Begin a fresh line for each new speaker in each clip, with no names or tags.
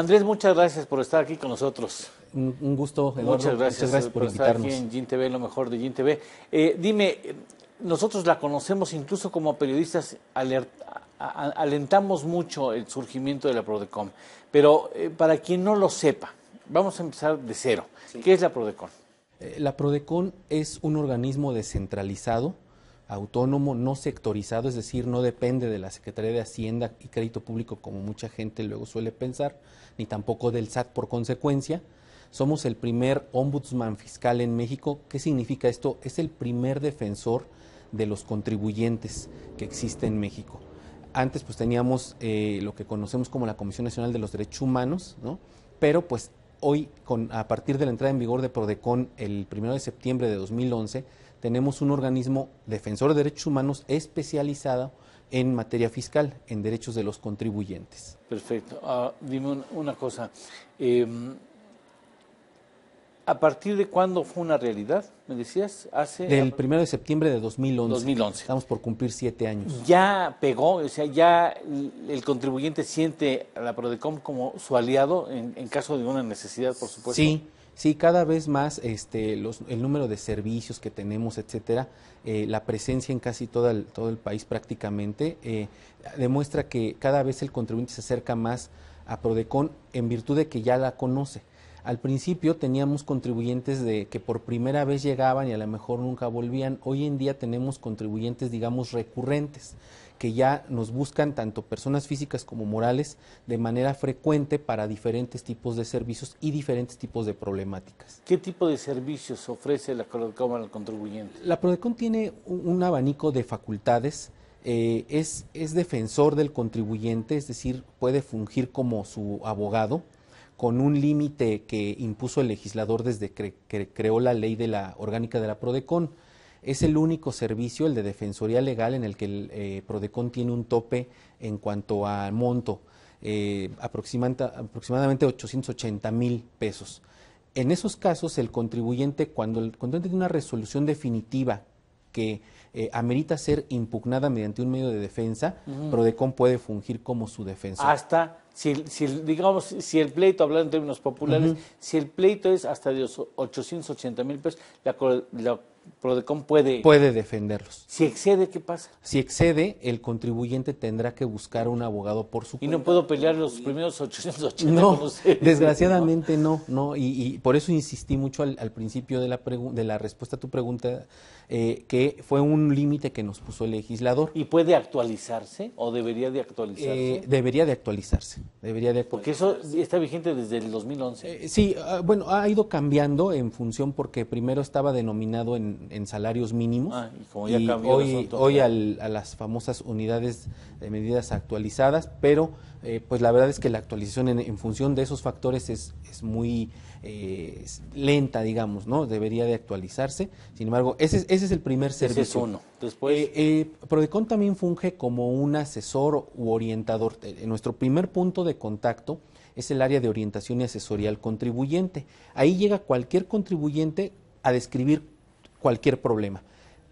Andrés, muchas gracias por estar aquí con nosotros.
Un, gusto, Muchas gracias, por, invitarnos. Estar aquí en
GINTV, lo mejor de GINTV. Eh, dime, nosotros la conocemos incluso como periodistas, alentamos mucho el surgimiento de la PRODECON, pero eh, para quien no lo sepa, vamos a empezar de cero. ¿Qué es la Prodecon?
Eh, la Prodecon es un organismo descentralizado, autónomo, no sectorizado, es decir, no depende de la Secretaría de Hacienda y Crédito Público como mucha gente luego suele pensar, ni tampoco del SAT por consecuencia. Somos el primer ombudsman fiscal en México. ¿Qué significa esto? Es el primer defensor de los contribuyentes que existe en México. Antes pues teníamos eh, lo que conocemos como la Comisión Nacional de los Derechos Humanos, ¿no? Pero pues hoy, con, a partir de la entrada en vigor de Prodecon el 1 de septiembre de 2011, tenemos un organismo defensor de derechos humanos especializado en materia fiscal, en derechos de los contribuyentes.
Perfecto. Ah, dime una cosa. Em, ¿A partir de cuándo fue una realidad? Me decías, hace... Del
primero de septiembre de 2011. Estamos por cumplir siete años.
Ya pegó, o sea, ya el contribuyente siente a la Prodecom como su aliado en, en caso de una necesidad, por supuesto. Sí,
Sí, cada vez más este, el número de servicios que tenemos, etcétera, eh, la presencia en casi todo el, todo el país prácticamente, eh, demuestra que cada vez el contribuyente se acerca más a Prodecon en virtud de que ya la conoce. Al principio teníamos contribuyentes de que por primera vez llegaban y a lo mejor nunca volvían. Hoy en día tenemos contribuyentes, digamos, recurrentes que ya nos buscan tanto personas físicas como morales de manera frecuente para diferentes tipos de servicios y diferentes tipos de problemáticas.
¿Qué tipo de servicios ofrece la Prodecon al contribuyente?
La Prodecon tiene un abanico de facultades. Eh, es, defensor del contribuyente, es decir, puede fungir como su abogado con un límite que impuso el legislador desde que, creó la ley de la orgánica de la Prodecon es el único servicio, el de Defensoría Legal, en el que el eh, PRODECON tiene un tope en cuanto a monto, eh, aproximadamente 880 mil pesos. En esos casos, el contribuyente, cuando el contribuyente tiene una resolución definitiva que eh, amerita ser impugnada mediante un medio de defensa, Prodecon puede fungir como su defensa.
Hasta, si, si, digamos, si el pleito, hablando en términos populares, si el pleito es hasta de 880 mil pesos, la, la PRODECOM puede... Puede
defenderlos. Si excede, ¿qué pasa? Si excede, el contribuyente tendrá que buscar un abogado por su y Y no
puedo pelear los primeros 880. No, desgraciadamente
no, no. Y, por eso insistí mucho al, principio de la, de la respuesta a tu pregunta, eh, que fue un límite que nos puso el legislador. ¿Y
puede actualizarse o debería de actualizarse? Eh,
debería de actualizarse. Debería de Porque eso
está vigente desde el 2011. Eh, sí,
ah, bueno, ha ido cambiando en función porque primero estaba denominado en en, salarios mínimos. Ah, y hoy, a las famosas unidades de medidas actualizadas, pero eh, pues la verdad es que la actualización en, función de esos factores es, muy eh, lenta, digamos, ¿no? Debería de actualizarse. Sin embargo, ese, es el primer servicio. Ese es uno. Después. Eh, eh, Prodecon también funge como un asesor u orientador. Nuestro primer punto de contacto es el área de orientación y asesoría al contribuyente. Ahí llega cualquier contribuyente a describir cualquier problema.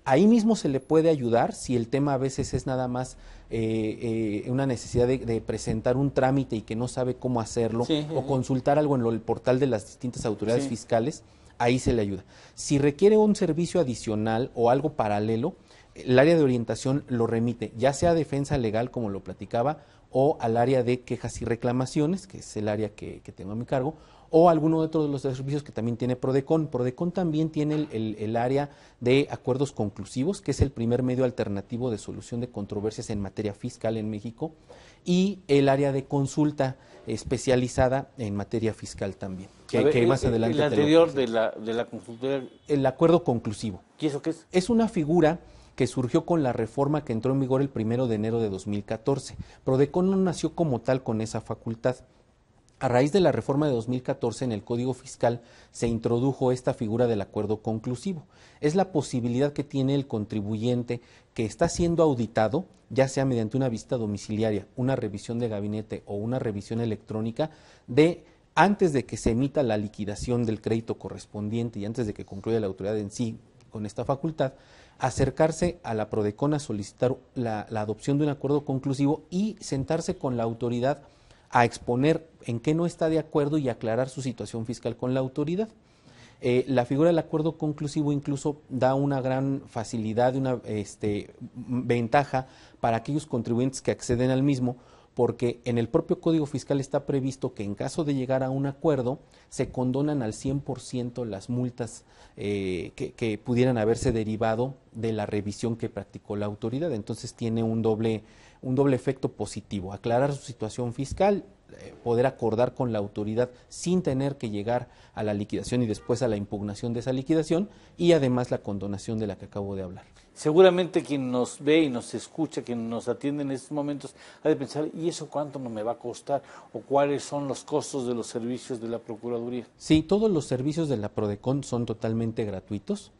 Ahí mismo se le puede ayudar si el tema a veces es nada más eh, eh, una necesidad de, presentar un trámite y que no sabe cómo hacerlo o consultar algo en el portal de las distintas autoridades fiscales, ahí se le ayuda. Si requiere un servicio adicional o algo paralelo, el área de orientación lo remite, ya sea a defensa legal, como lo platicaba, o al área de quejas y reclamaciones, que es el área que, que tengo a mi cargo, o alguno de otros de los servicios que también tiene Prodecon. Prodecon también tiene el, área de acuerdos conclusivos, que es el primer medio alternativo de solución de controversias en materia fiscal en México, y el área de consulta especializada en materia fiscal también, que, eh, más eh, el, anterior de la, El acuerdo conclusivo. ¿Y eso qué es? Es una figura que surgió con la reforma que entró en vigor el primero de enero de 2014. Prodecon no nació como tal con esa facultad. A raíz de la reforma de 2014 en el Código Fiscal se introdujo esta figura del acuerdo conclusivo. Es la posibilidad que tiene el contribuyente que está siendo auditado, ya sea mediante una visita domiciliaria, una revisión de gabinete o una revisión electrónica, de antes de que se emita la liquidación del crédito correspondiente y antes de que concluya la autoridad en sí con esta facultad, acercarse a la PRODECON a solicitar la, la adopción de un acuerdo conclusivo y sentarse con la autoridad a exponer en qué no está de acuerdo y aclarar su situación fiscal con la autoridad. Eh, la figura del acuerdo conclusivo incluso da una gran facilidad, una este, ventaja para aquellos contribuyentes que acceden al mismo, porque en el propio Código Fiscal está previsto que en caso de llegar a un acuerdo se condonan al 100% las multas eh, que, pudieran haberse derivado de la revisión que practicó la autoridad. Entonces tiene un doble, un doble efecto positivo, aclarar su situación fiscal eh, poder acordar con la autoridad sin tener que llegar a la liquidación y después a la impugnación de esa liquidación y además la condonación de la que acabo de hablar.
Seguramente quien nos ve y nos escucha, quien nos atiende en estos momentos, ha de pensar, ¿y eso cuánto me va a costar? ¿O cuáles son los costos de los servicios de la Procuraduría?
Sí, todos los servicios de la PRODECON son totalmente gratuitos.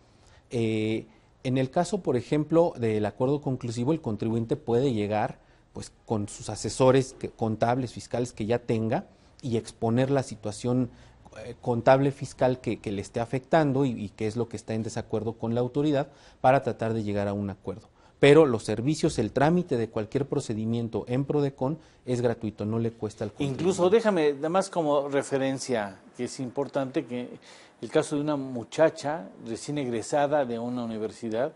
Eh, en el caso, por ejemplo, del acuerdo conclusivo, el contribuyente puede llegar pues, con sus asesores contables, fiscales que ya tenga y exponer la situación eh, contable fiscal que, le esté afectando y, qué es lo que está en desacuerdo con la autoridad para tratar de llegar a un acuerdo pero los servicios, el trámite de cualquier procedimiento en Prodecon es gratuito, no le cuesta al Incluso
déjame, además como referencia, que es importante que el caso de una muchacha recién egresada de una universidad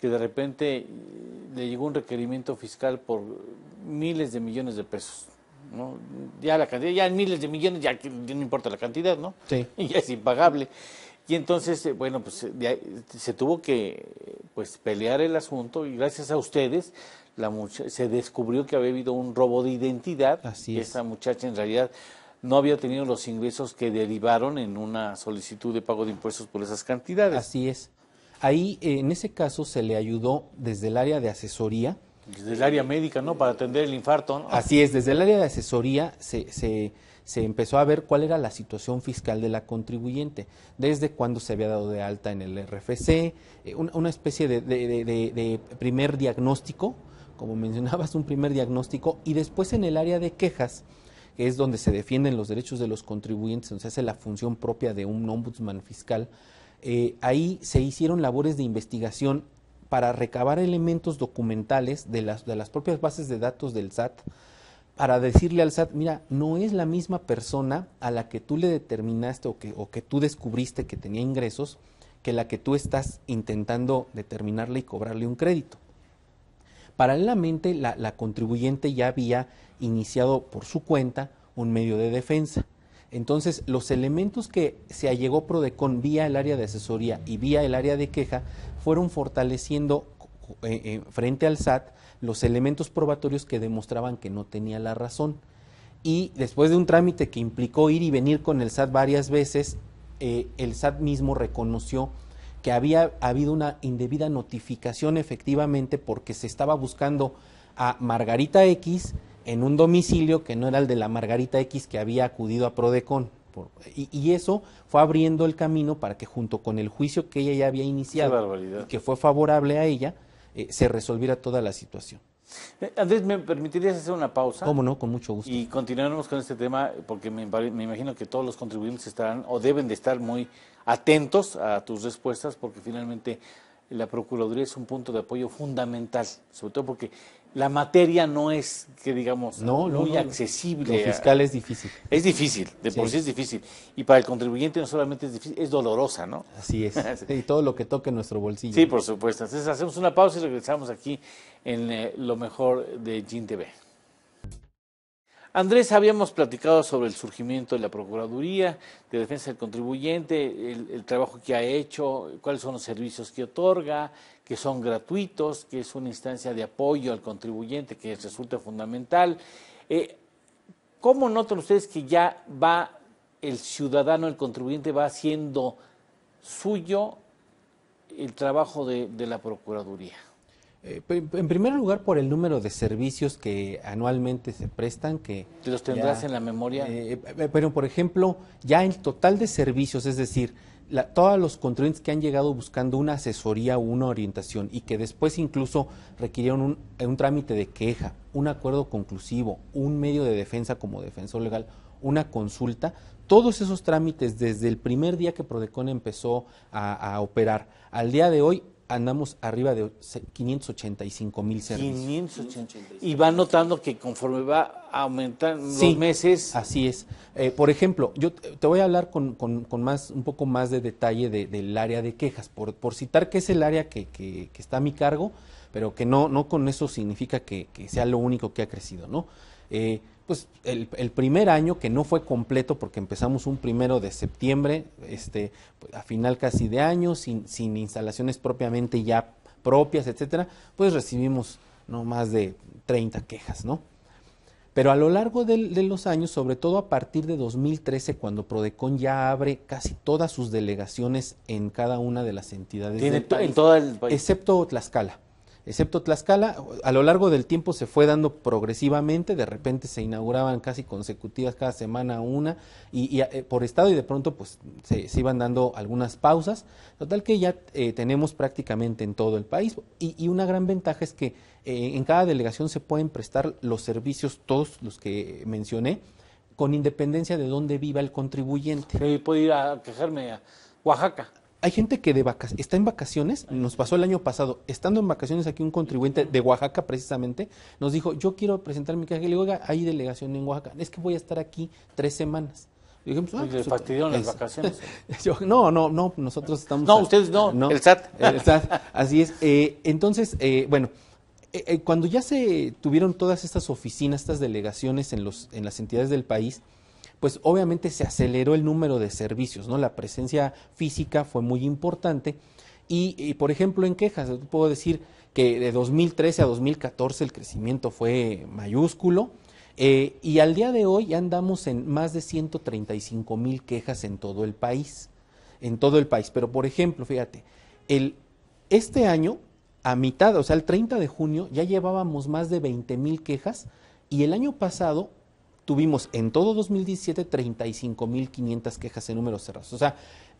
que de repente eh, le llegó un requerimiento fiscal por miles de millones de pesos. ¿no? Ya la cantidad, ya en miles de millones, ya no importa la cantidad, ¿no? Sí. Y ya es impagable. Y entonces, eh, bueno, pues eh, se tuvo que pues pelear el asunto y gracias a ustedes la se descubrió que había habido un robo de identidad. Así es. Esa muchacha en realidad no había tenido los ingresos que derivaron en una solicitud de pago de impuestos por esas cantidades. Así es.
Ahí, eh, en ese caso, se le ayudó desde el área de asesoría.
Desde el área médica, ¿no? Para atender el infarto, ¿no? Así es, desde el
área de asesoría se, se, se empezó a ver cuál era la situación fiscal de la contribuyente, desde cuándo se había dado de alta en el RFC, eh, una especie de, de, de primer diagnóstico, como mencionabas, un primer diagnóstico, y después en el área de quejas, que es donde se defienden los derechos de los contribuyentes, donde se hace la función propia de un ombudsman fiscal, eh, ahí se hicieron labores de investigación para recabar elementos documentales de las, propias bases de datos del SAT, para decirle al SAT, mira, no es la misma persona a la que tú le determinaste o que, tú descubriste que tenía ingresos que la que tú estás intentando determinarle y cobrarle un crédito. Paralelamente, la contribuyente ya había iniciado por su cuenta un medio de defensa entonces, los elementos que se allegó Prodecon vía el área de asesoría y vía el área de queja fueron fortaleciendo eh, eh, frente al SAT los elementos probatorios que demostraban que no tenía la razón. Y después de un trámite que implicó ir y venir con el SAT varias veces, eh, el SAT mismo reconoció que había habido una indebida notificación efectivamente porque se estaba buscando a Margarita X en un domicilio que no era el de la Margarita X que había acudido a Prodecon. y, eso fue abriendo el camino para que junto con el juicio que ella ya había iniciado que fue favorable a ella, eh, se resolviera toda la situación.
Eh, Andrés, ¿me permitirías hacer una pausa? Cómo no, con mucho gusto. Y continuaremos con este tema porque me, imagino que todos los contribuyentes estarán o deben de estar muy atentos a tus respuestas porque finalmente la Procuraduría es un punto de apoyo fundamental, sobre todo porque la materia no es, que digamos, muy accesible. Lo fiscal es difícil. Es difícil, de por sí es difícil. Y para el contribuyente no solamente es difícil, es dolorosa, ¿no? Así es. y todo lo que toque nuestro
bolsillo. Sí, por supuesto.
Entonces hacemos una pausa y regresamos aquí en eh, lo mejor de Gin TV. Andrés, habíamos platicado sobre el surgimiento de la Procuraduría de Defensa del Contribuyente, el, trabajo que ha hecho, cuáles son los servicios que otorga, que son gratuitos, que es una instancia de apoyo al contribuyente que resulta fundamental. Eh, ¿Cómo notan ustedes que ya va el ciudadano, el contribuyente, va haciendo suyo el trabajo de la Procuraduría? Eh, en
primer lugar, por el número de servicios que anualmente se prestan, que... ¿Los tendrás en
la memoria? Eh,
eh, pero, por ejemplo, ya el total de servicios, es decir, todos los contribuyentes que han llegado buscando una asesoría o una orientación y que después incluso requirieron un, trámite de queja, un acuerdo conclusivo, un medio de defensa como defensor legal, una consulta, todos esos trámites desde el primer día que Prodecon empezó a operar al día de hoy andamos arriba de 585 mil servicios.
585. Y va notando que conforme va aumentando sí, los
meses. Así es. Eh, por ejemplo, yo te voy a hablar con, más, un poco más de detalle del área de quejas, por, por citar que es el área que, está a mi cargo, pero que no, no con eso significa que, que sea lo único que ha crecido, ¿no? Eh, pues el, primer año que no fue completo porque empezamos un primero de septiembre, este, a final casi de año, sin, sin instalaciones propiamente ya propias, etcétera, pues recibimos no más de 30 quejas, ¿no? Pero a lo largo de, los años, sobre todo a partir de 2013, cuando Prodecon ya abre casi todas sus delegaciones en cada una de las entidades. todo el país. Excepto Tlaxcala excepto Tlaxcala, a lo largo del tiempo se fue dando progresivamente, de repente se inauguraban casi consecutivas cada semana una, y, eh, por estado y de pronto pues se, iban dando algunas pausas, total que ya eh, tenemos prácticamente en todo el país, y, una gran ventaja es que eh, en cada delegación se pueden prestar los servicios, todos los que mencioné, con independencia de dónde viva el contribuyente. puedo ir a quejarme a Oaxaca. Hay gente que de vacas está en vacaciones, nos pasó el año pasado, estando en vacaciones aquí un contribuyente de Oaxaca precisamente, nos dijo, yo quiero presentar mi caja. Y le digo, oiga, hay delegación en Oaxaca, es que voy a estar aquí tres semanas. Pues, ah, y pues, las vacaciones. no, no, no, nosotros estamos... No, ustedes no, el SAT. así es. Eh, entonces, eh, bueno, eh, cuando ya se tuvieron todas estas oficinas, estas delegaciones en, los, en las entidades del país, pues obviamente se aceleró el número de servicios, ¿no? La presencia física fue muy importante. Y, por ejemplo, en quejas, puedo decir que de 2013 a 2014 el crecimiento fue mayúsculo. Eh, y al día de hoy ya andamos en más de 135 mil quejas en todo el país. En todo el país. Pero, por ejemplo, fíjate, el, este año, a mitad, o sea, el 30 de junio, ya llevábamos más de 20 mil quejas. Y el año pasado tuvimos en todo 2017 35.500 quejas en números cerrados. O sea,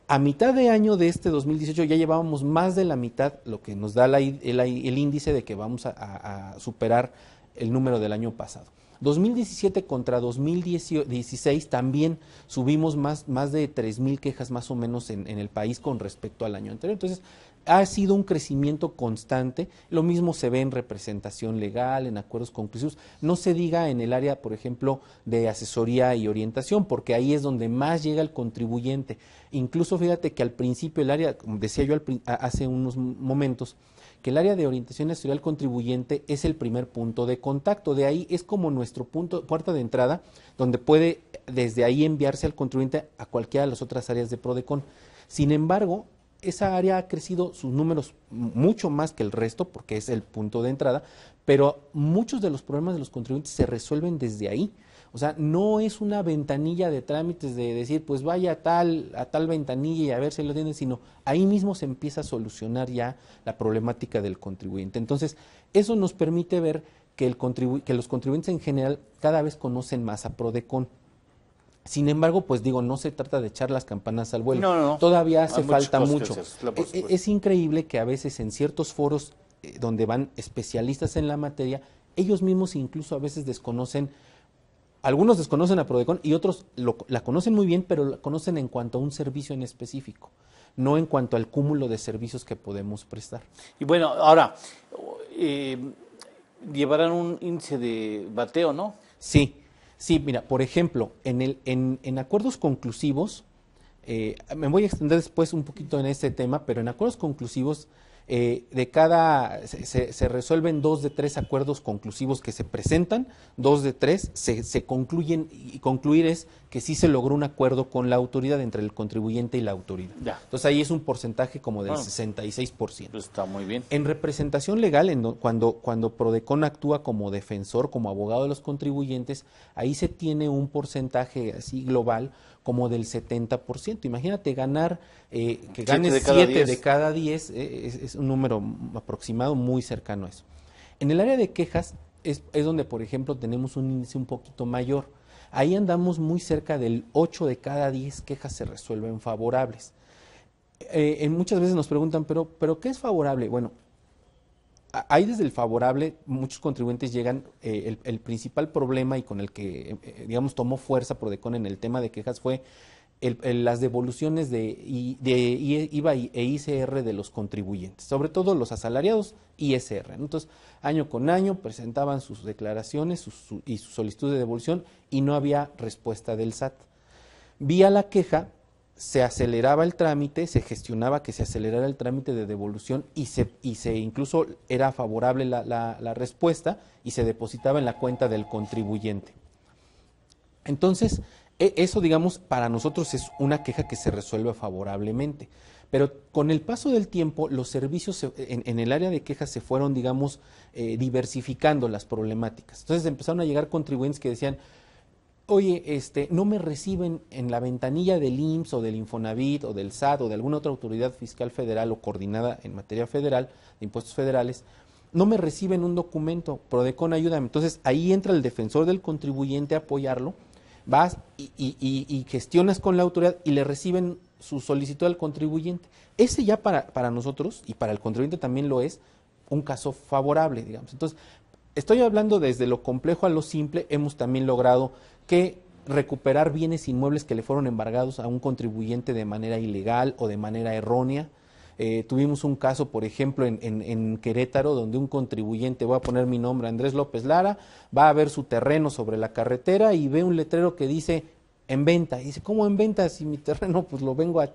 a mitad de año de este 2018 ya llevábamos más de la mitad, lo que nos da el, índice de que vamos a, superar el número del año pasado. 2017 contra 2016 también subimos más, más de 3.000 quejas más o menos en, en el país con respecto al año anterior. Entonces, ha sido un crecimiento constante. Lo mismo se ve en representación legal, en acuerdos conclusivos. No se diga en el área, por ejemplo, de asesoría y orientación, porque ahí es donde más llega el contribuyente. Incluso fíjate que al principio el área, como decía yo hace unos momentos, que el área de orientación asesoría al contribuyente es el primer punto de contacto. De ahí es como nuestro punto, puerta de entrada, donde puede desde ahí enviarse al contribuyente a cualquiera de las otras áreas de PRODECON. Sin embargo, esa área ha crecido sus números mucho más que el resto, porque es el punto de entrada, pero muchos de los problemas de los contribuyentes se resuelven desde ahí. O sea, no es una ventanilla de trámites de decir, pues vaya a tal, a tal ventanilla y a ver si lo tienen, sino ahí mismo se empieza a solucionar ya la problemática del contribuyente. Entonces, eso nos permite ver que, que los contribuyentes en general cada vez conocen más a PRODECON. Sin embargo, pues digo, no se trata de echar las campanas al vuelo. No, no. Todavía hace falta mucho. E, e, pues. es, increíble que a veces en ciertos foros eh, donde van especialistas en la materia, ellos mismos incluso a veces desconocen, algunos desconocen a Prodecon y otros lo, la conocen muy bien, pero la conocen en cuanto a un servicio en específico, no en cuanto al cúmulo de servicios que
podemos prestar. Y bueno, ahora, eh, llevarán un índice de bateo, ¿no? Sí. Sí, mira, por
ejemplo, en, el, en, acuerdos conclusivos, eh, me voy a extender después un poquito en ese tema, pero en acuerdos conclusivos eh, de cada, se, resuelven dos de tres acuerdos conclusivos que se presentan, dos de tres se, concluyen y concluir es que sí se logró un acuerdo con la autoridad, entre el contribuyente y la autoridad. Entonces ahí es un porcentaje como del 66%. Ah. Pues está muy bien. En representación legal, cuando, cuando Prodecon actúa como defensor, como abogado de los contribuyentes, ahí se tiene un porcentaje así global como del 70%. Imagínate ganar, eh, que ganes 7 de cada 10, eh, es, un número aproximado muy cercano a eso. En el área de quejas es, donde, por ejemplo, tenemos un índice un poquito mayor. Ahí andamos muy cerca del 8 de cada 10 quejas se resuelven favorables. Eh, muchas veces nos preguntan, pero, pero ¿qué es favorable? Bueno, Ahí desde el favorable, muchos contribuyentes llegan, eh, el, principal problema y con el que, eh, digamos, tomó fuerza Prodecon en el tema de quejas fue las devoluciones de, de IVA e ICR de los contribuyentes, sobre todo los asalariados ISR. Entonces, año con año presentaban sus declaraciones y su solicitud de devolución y no había respuesta del SAT. Vía la queja, se aceleraba el trámite, se gestionaba que se acelerara el trámite de devolución y se, y se incluso era favorable la, respuesta y se depositaba en la cuenta del contribuyente. Entonces, e, eso digamos para nosotros es una queja que se resuelve favorablemente. Pero con el paso del tiempo, los servicios en, el área de quejas se fueron, digamos, eh, diversificando las problemáticas. Entonces empezaron a llegar contribuyentes que decían, oye, este, no me reciben en la ventanilla del IMSS o del Infonavit o del SAT o de alguna otra autoridad fiscal federal o coordinada en materia federal, de impuestos federales, no me reciben un documento, Prodecon ayúdame. Entonces ahí entra el defensor del contribuyente a apoyarlo, vas y, y gestionas con la autoridad y le reciben su solicitud al contribuyente. Ese ya para, para nosotros y para el contribuyente también lo es un caso favorable, digamos. Entonces, estoy hablando desde lo complejo a lo simple, hemos también logrado que recuperar bienes inmuebles que le fueron embargados a un contribuyente de manera ilegal o de manera errónea. Eh, tuvimos un caso, por ejemplo, en, Querétaro, donde un contribuyente, voy a poner mi nombre, Andrés López Lara, va a ver su terreno sobre la carretera y ve un letrero que dice en venta. Y dice, ¿cómo en venta? Si mi terreno, pues lo vengo a...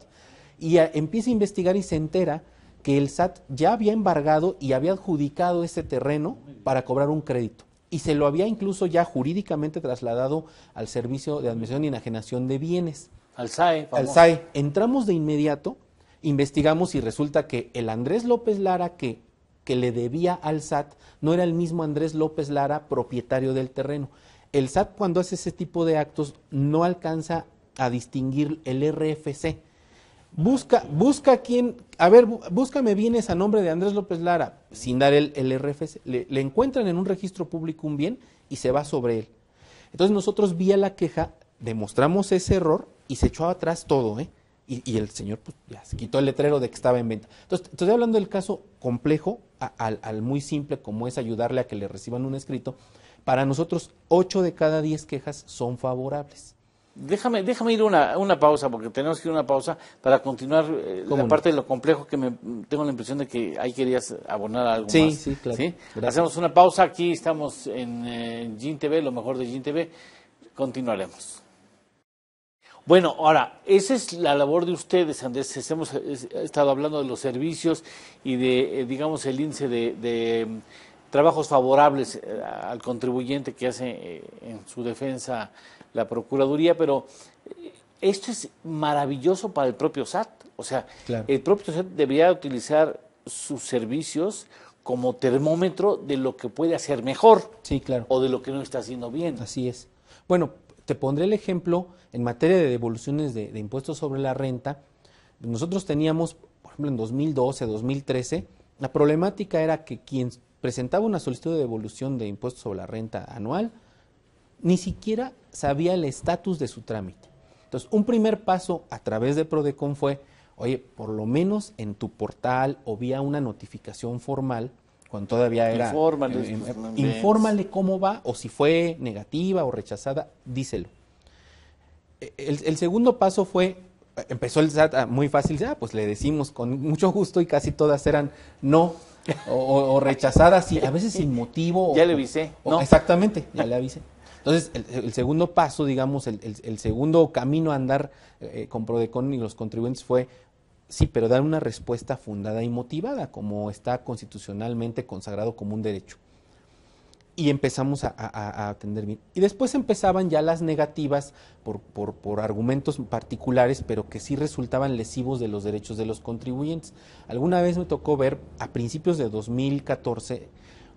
Y empieza a investigar y se entera que el SAT ya había embargado y había adjudicado ese terreno para cobrar un crédito y se lo había incluso ya jurídicamente trasladado al Servicio de Admisión y Enajenación de Bienes.
Al SAE. Al SAE.
Entramos de inmediato, investigamos y resulta que el Andrés López Lara que, que le debía al SAT no era el mismo Andrés López Lara propietario del terreno. El SAT cuando hace ese tipo de actos no alcanza a distinguir el RFC, Busca, busca quién, a ver, búscame bien a nombre de Andrés López Lara, sin dar el, RFC, le, encuentran en un registro público un bien y se va sobre él. Entonces nosotros vía la queja demostramos ese error y se echó atrás todo, ¿eh? Y, el señor pues, ya se quitó el letrero de que estaba en venta. Entonces, estoy hablando del caso complejo al, al muy simple como es ayudarle a que le reciban un escrito. Para nosotros, 8 de cada 10 quejas son favorables.
Déjame, déjame ir una, una pausa, porque tenemos que ir una pausa para continuar eh, la parte de lo complejo que me, tengo la impresión de que ahí querías abonar algo más. Sí, Hacemos una pausa, aquí estamos en eh, Gin TV, lo mejor de Gin TV. Continuaremos. Bueno, ahora, esa es la labor de ustedes, Andrés. Hemos estado hablando de los servicios y de, eh, digamos, el índice de trabajos favorables eh, al contribuyente que hace eh, en su defensa la Procuraduría, pero eh, esto es maravilloso para el propio SAT. O sea, el propio SAT debería utilizar sus servicios como termómetro de lo que puede hacer mejor sí, claro. o de lo que no está haciendo bien. Así es. Bueno, te pondré el ejemplo en materia de devoluciones
de, impuestos sobre la renta. Nosotros teníamos, por ejemplo, en 2012, 2013, la problemática era que quien presentaba una solicitud de devolución de impuestos sobre la renta anual, ni siquiera sabía el estatus de su trámite. Entonces, un primer paso a través de Prodecon fue, oye, por lo menos en tu portal o vía una notificación formal, cuando todavía era... Infórmale, eh, pues, eh, pues, cómo va, o si fue negativa o rechazada, díselo. E, el, segundo paso fue empezó el SAT muy fácil, ya, ah, pues le decimos con mucho gusto y casi todas eran no o, o, rechazada así, a veces sin motivo. Ya le avisé. Exactamente, ya le avisé. Entonces, el, segundo paso, digamos, el, segundo camino a andar eh, con Prodecon y los contribuyentes fue, sí, pero dar una respuesta fundada y motivada, como está constitucionalmente consagrado como un derecho y empezamos a, atender bien. Y después empezaban ya las negativas por, argumentos particulares, pero que sí resultaban lesivos de los derechos de los contribuyentes. Alguna vez me tocó ver a principios de 2014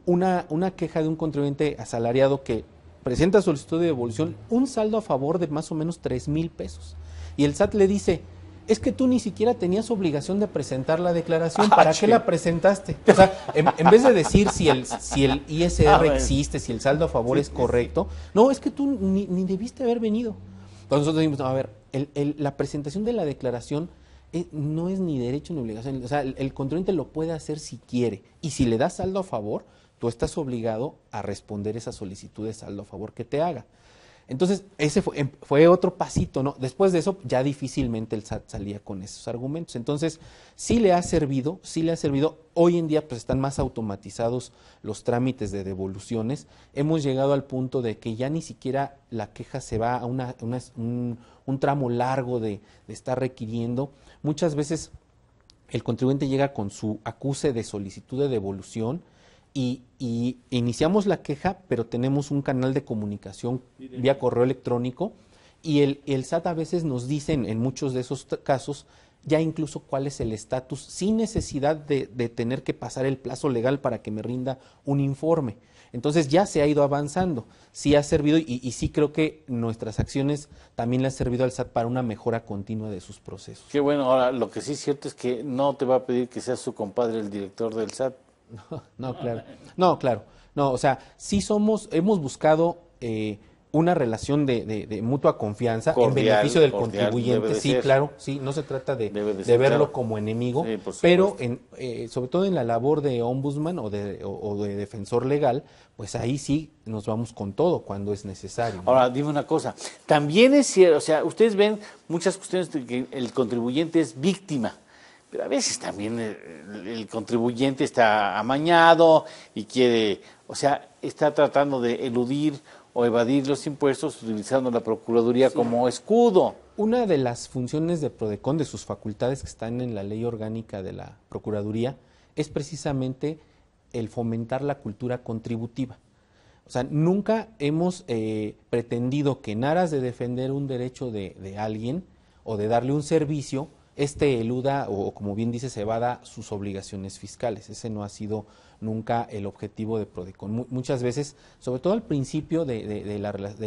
una, una queja de un contribuyente asalariado que presenta solicitud de devolución, un saldo a favor de más o menos 3 mil pesos. Y el SAT le dice, es que tú ni siquiera tenías obligación de presentar la declaración. Ah, ¿Para qué la
presentaste?
O sea, en, vez de decir si el, si el ISR ah, existe, si el saldo a favor es correcto, no, es que tú ni, debiste haber venido. Entonces nosotros dijimos, a ver, la presentación de la declaración eh, no es ni derecho ni obligación. O sea, el, el contribuyente lo puede hacer si quiere. Y si le das saldo a favor, tú estás obligado a responder esa solicitud de saldo a favor que te haga. Entonces, ese em, fue, otro pasito, ¿no? Después de eso, ya difícilmente el SAT salía con esos argumentos. Entonces, sí le ha servido, sí le ha servido. Hoy en día, pues están más automatizados los trámites de devoluciones. Hemos llegado al punto de que ya ni siquiera la queja se va a un, tramo largo de estar requiriendo. Muchas veces el contribuyente llega con su acuse de solicitud de devolución y, iniciamos la queja, pero tenemos un canal de comunicación vía correo electrónico y el, SAT a veces nos dicen, en muchos de esos casos ya incluso cuál es el estatus sin necesidad de, tener que pasar el plazo legal para que me rinda un informe. Entonces ya se ha ido avanzando, sí ha servido y, y, sí creo que nuestras acciones también le han servido al SAT para una mejora continua de sus procesos.
Qué bueno, ahora lo que sí es cierto es que no te va a pedir que seas su compadre el director del SAT, no, no, claro.
No, claro. No, o sea, sí somos, hemos buscado eh, una relación de, mutua confianza en beneficio del contribuyente. sí, claro, sí, no se trata de, verlo como enemigo, pero en, eh, sobre todo en la labor de ombudsman o de, o, de defensor legal, pues ahí sí nos
vamos con todo cuando es necesario. Ahora, dime una cosa, también es cierto, o sea, ustedes ven muchas cuestiones de que el contribuyente es víctima pero a veces también eh, el, contribuyente está amañado y quiere, o sea, está tratando de eludir o evadir los impuestos utilizando la Procuraduría como escudo. Una
de las funciones de Prodecon, de sus facultades que están en la ley orgánica de la Procuraduría, es precisamente el fomentar la cultura contributiva. O sea, nunca hemos eh, pretendido que en aras de defender un derecho de alguien o de darle un servicio, este eluda o, como bien dice se evada sus obligaciones fiscales. Ese no ha sido nunca el objetivo de Prodecon. muchas veces, sobre todo al principio de, de,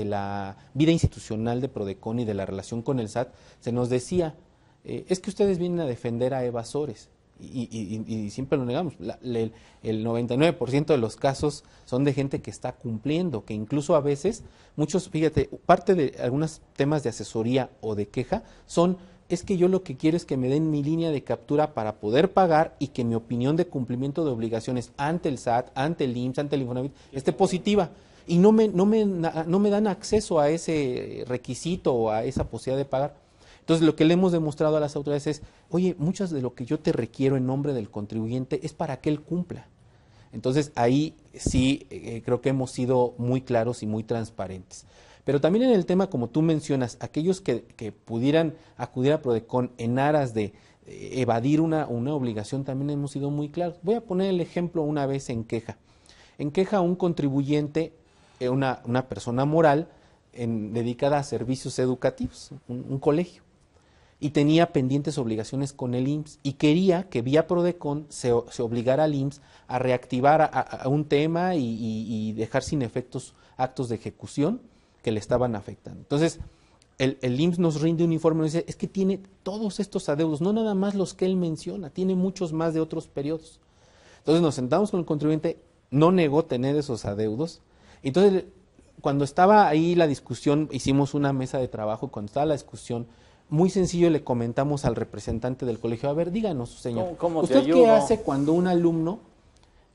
la, vida institucional de Prodecon y de la relación con el SAT, se nos decía, eh, es que ustedes vienen a defender a evasores. Y, siempre lo negamos, el, el 99% de los casos son de gente que está cumpliendo, que incluso a veces, muchos, fíjate, parte de algunos temas de asesoría o de queja son es que yo lo que quiero es que me den mi línea de captura para poder pagar y que mi opinión de cumplimiento de obligaciones ante el SAT, ante el IMSS, ante el Infonavit esté positiva. Y no me, no me, no me dan acceso a ese requisito o a esa posibilidad de pagar. Entonces, lo que le hemos demostrado a las autoridades es, oye, muchas de lo que yo te requiero en nombre del contribuyente es para que él cumpla. Entonces, ahí sí eh, creo que hemos sido muy claros y muy transparentes. Pero también en el tema, como tú mencionas, aquellos que, pudieran acudir a Prodecon en aras de eh, evadir una, obligación, también hemos sido muy claros. Voy a poner el ejemplo una vez en queja. En queja un contribuyente, eh, una, persona moral, dedicada a servicios educativos, un, colegio, y tenía pendientes obligaciones con el IMSS y quería que vía Prodecon se, se obligara al IMSS a reactivar a, un tema y, dejar sin efectos actos de ejecución que le estaban afectando. Entonces, el, IMSS nos rinde un informe y nos dice, es que tiene todos estos adeudos, no nada más los que él menciona, tiene muchos más de otros periodos. Entonces nos sentamos con el contribuyente, no negó tener esos adeudos. Entonces, cuando estaba ahí la discusión, hicimos una mesa de trabajo, cuando estaba la discusión, muy sencillo le comentamos al representante del colegio, a ver, díganos, señor, ¿cómo, usted qué hace cuando un alumno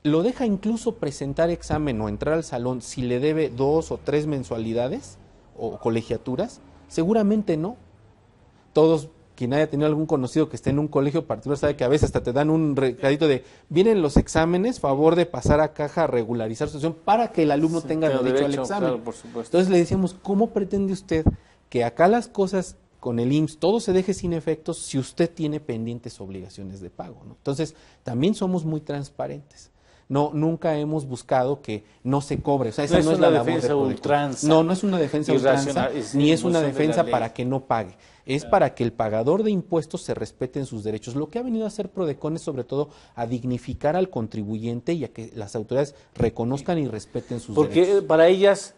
lo deja incluso presentar examen o entrar al salón si le debe dos o tres mensualidades o colegiaturas? Seguramente no. Todos, quien haya tenido algún conocido que esté en un colegio particular, sabe que a veces hasta te dan un recadito de, vienen los exámenes, favor de pasar a caja a regularizar su situación para que el alumno tenga derecho, al examen. por Entonces le decíamos, ¿cómo pretende usted que acá las cosas con el IMSS todo se deje sin efectos si usted tiene pendientes obligaciones de pago? Entonces, también somos muy transparentes no, nunca hemos buscado que no se cobre. O sea, esa no, es, la defensa No, no es una defensa ultranza, ni es una defensa para que no pague. Es para que el pagador de impuestos se respeten sus derechos. Lo que ha venido a hacer Prodecon es sobre todo a dignificar al contribuyente y a que las autoridades reconozcan y respeten sus derechos. Porque
para ellas,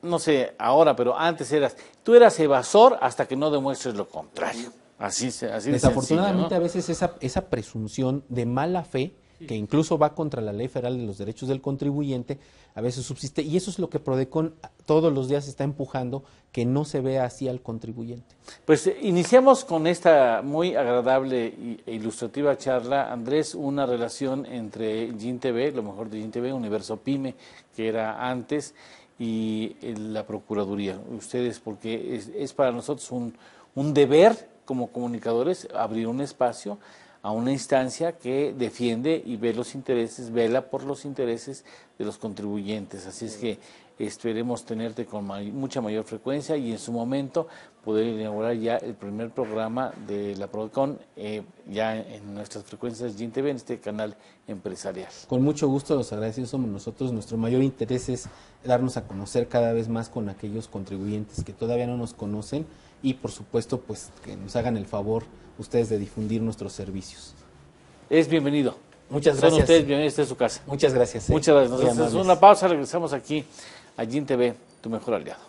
no sé, ahora, pero antes eras, tú eras evasor hasta que no demuestres lo contrario. Así, así Desafortunadamente a
veces esa, esa presunción de mala fe que incluso va contra la ley federal de los derechos del contribuyente, a veces subsiste. Y eso es lo que Prodecon todos los días está empujando, que no se vea así al contribuyente.
Pues eh, iniciamos con esta muy agradable e ilustrativa charla, Andrés, una relación entre GINTV, lo mejor de TV, Universo PYME, que era antes, y eh, la Procuraduría. Ustedes, porque es, para nosotros un, un deber como comunicadores abrir un espacio a una instancia que defiende y ve los intereses, vela por los intereses de los contribuyentes. Así es que esperemos tenerte con mucha mayor frecuencia y en su momento poder inaugurar ya el primer programa de la Procon eh, ya en nuestras frecuencias GINTV, en este canal empresarial.
Con mucho gusto, los agradecidos somos nosotros. Nuestro mayor interés es darnos a conocer cada vez más con aquellos contribuyentes que todavía no nos conocen y por supuesto pues que nos hagan el favor ustedes de difundir nuestros servicios.
Es bienvenido. Muchas gracias. Son ustedes bienvenidos a su casa. Muchas gracias. Eh. Muchas gracias. una pausa, regresamos aquí a Gin TV, tu mejor aliado.